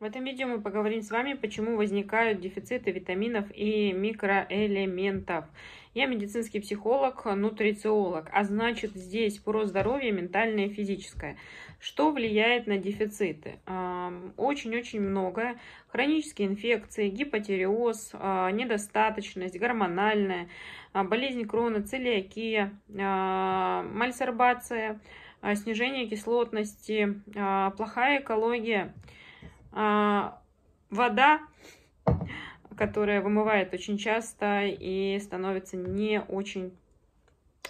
В этом видео мы поговорим с вами, почему возникают дефициты витаминов и микроэлементов. Я медицинский психолог, нутрициолог, а значит здесь про здоровье ментальное и физическое. Что влияет на дефициты? Очень-очень многое. Хронические инфекции, гипотереоз, а, недостаточность, гормональная, а, болезнь крона, целиакия, а, мальсорбация, снижение кислотности, плохая экология – а, вода, которая вымывает очень часто и становится не очень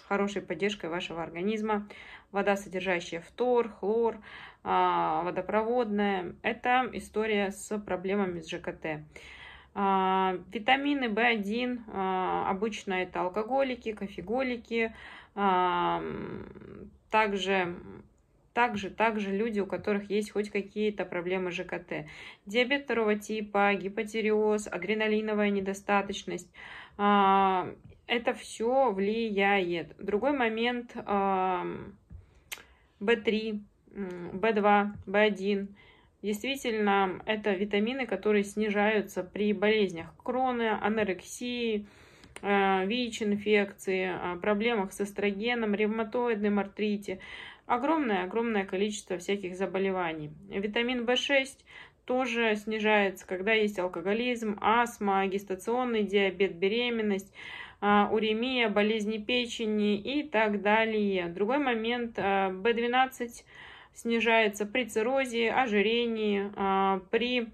хорошей поддержкой вашего организма. Вода, содержащая фтор, хлор, а, водопроводная. Это история с проблемами с ЖКТ. А, витамины В1 обычно это алкоголики, кофеголики, также также, также люди, у которых есть хоть какие-то проблемы ЖКТ. Диабет второго типа, гипотереоз, адреналиновая недостаточность. А, это все влияет. Другой момент B3, B2, B1. Действительно, это витамины, которые снижаются при болезнях крона, анорексии, а, ВИЧ-инфекции, а, проблемах с эстрогеном, ревматоидном артрите огромное-огромное количество всяких заболеваний. Витамин В6 тоже снижается, когда есть алкоголизм, астма, гестационный диабет, беременность, а, уремия, болезни печени и так далее. Другой момент, B12 а, снижается при циррозе, ожирении, а, при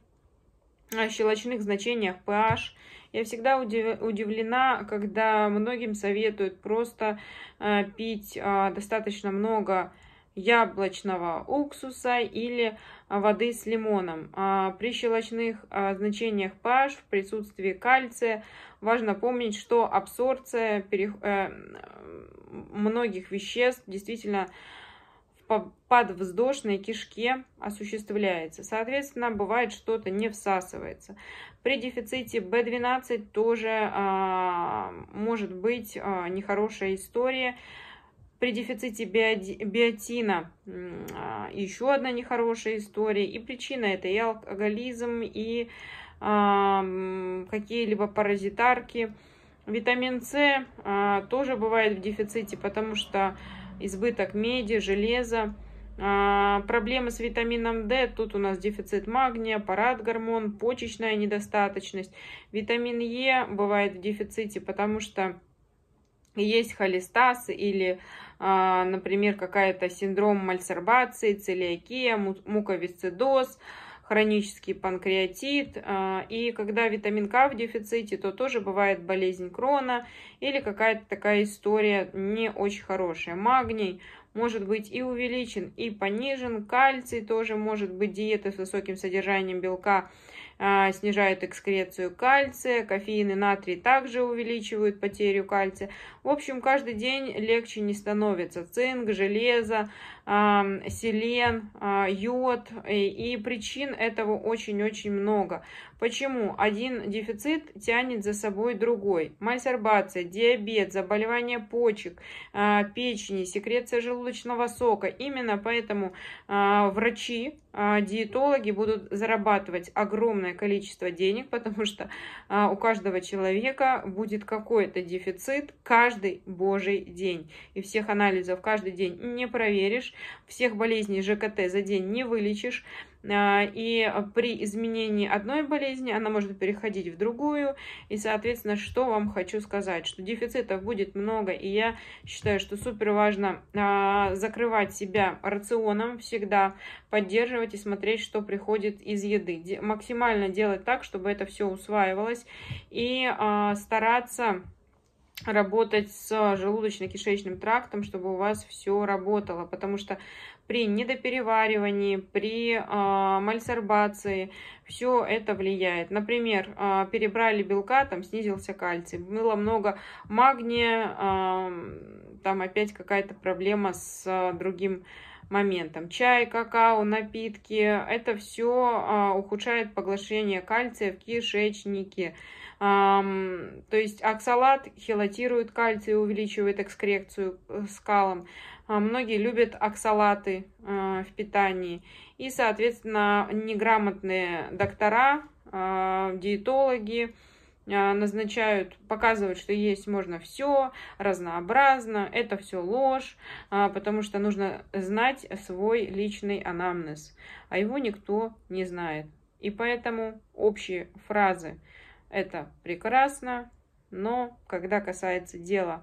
щелочных значениях pH я всегда удивлена, когда многим советуют просто э, пить э, достаточно много яблочного уксуса или э, воды с лимоном. А при щелочных значениях pH в присутствии кальция важно помнить, что абсорбция многих веществ действительно под подвздошной кишке осуществляется. Соответственно, бывает что-то не всасывается. При дефиците B12 тоже а, может быть а, нехорошая история. При дефиците биотина а, еще одна нехорошая история. И причина это и алкоголизм, и а, какие-либо паразитарки. Витамин С а, тоже бывает в дефиците, потому что избыток меди, железа. А, проблемы с витамином D, тут у нас дефицит магния, парад гормон, почечная недостаточность. Витамин Е бывает в дефиците, потому что есть холестаз или, а, например, какая-то синдром мальсербации, целиакия, муковисцидоз, хронический панкреатит. А, и когда витамин К в дефиците, то тоже бывает болезнь крона или какая-то такая история не очень хорошая. Магний может быть и увеличен, и понижен. Кальций тоже может быть диета с высоким содержанием белка – а, снижают экскрецию кальция, кофеин и натрий также увеличивают потерю кальция. В общем, каждый день легче не становится. Цинк, железо, селен, а, йод. И причин этого очень-очень много. Почему? Один дефицит тянет за собой другой. Мальсорбация, диабет, заболевания почек, а, печени, секреция желудочного сока. Именно поэтому врачи, диетологи будут зарабатывать огромное огромное количество денег, потому что а, у каждого человека будет какой-то дефицит каждый божий день. И всех анализов каждый день не проверишь, всех болезней ЖКТ за день не вылечишь. А, и при изменении одной болезни она может переходить в другую. И, соответственно, что вам хочу сказать, что дефицитов будет много, и я считаю, что супер важно а, закрывать себя рационом всегда, поддерживать и смотреть, что приходит из еды. Максимально делать так, чтобы это все усваивалось, и а, стараться работать с желудочно-кишечным трактом, чтобы у вас все работало, потому что при недопереваривании, при э, мальсорбации, все это влияет. Например, э, перебрали белка, там снизился кальций, было много магния, э, там опять какая-то проблема с э, другим моментом. Чай, какао, напитки, это все э, ухудшает поглощение кальция в кишечнике. То есть оксалат хелатирует кальций, и увеличивает экскрекцию скалам. А, многие любят оксалаты а, в питании. И, соответственно, неграмотные доктора, а, диетологи, назначают, показывают, что есть можно все, разнообразно, это все ложь, потому что нужно знать свой личный анамнез, а его никто не знает. И поэтому общие фразы это прекрасно, но когда касается дела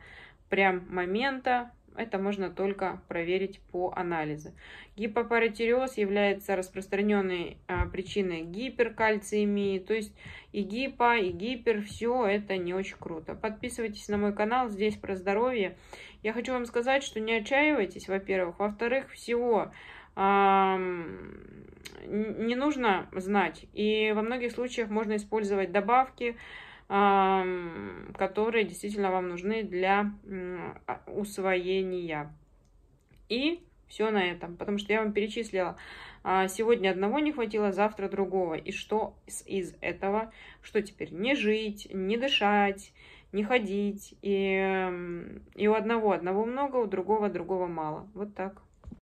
прям момента, это можно только проверить по анализу. Гипопаратиреоз является распространенной а, причиной гиперкальциемии, то есть и гипо, и гипер, все это не очень круто. Подписывайтесь на мой канал, здесь про здоровье. Я хочу вам сказать, что не отчаивайтесь, во-первых. Во-вторых, всего не нужно знать. И во многих случаях можно использовать добавки, которые действительно вам нужны для усвоения. И все на этом, потому что я вам перечислила, а, сегодня одного не хватило, завтра другого. И что из этого? Что теперь? Не жить, не дышать, не ходить. И, и у одного одного много, у другого другого мало. Вот так.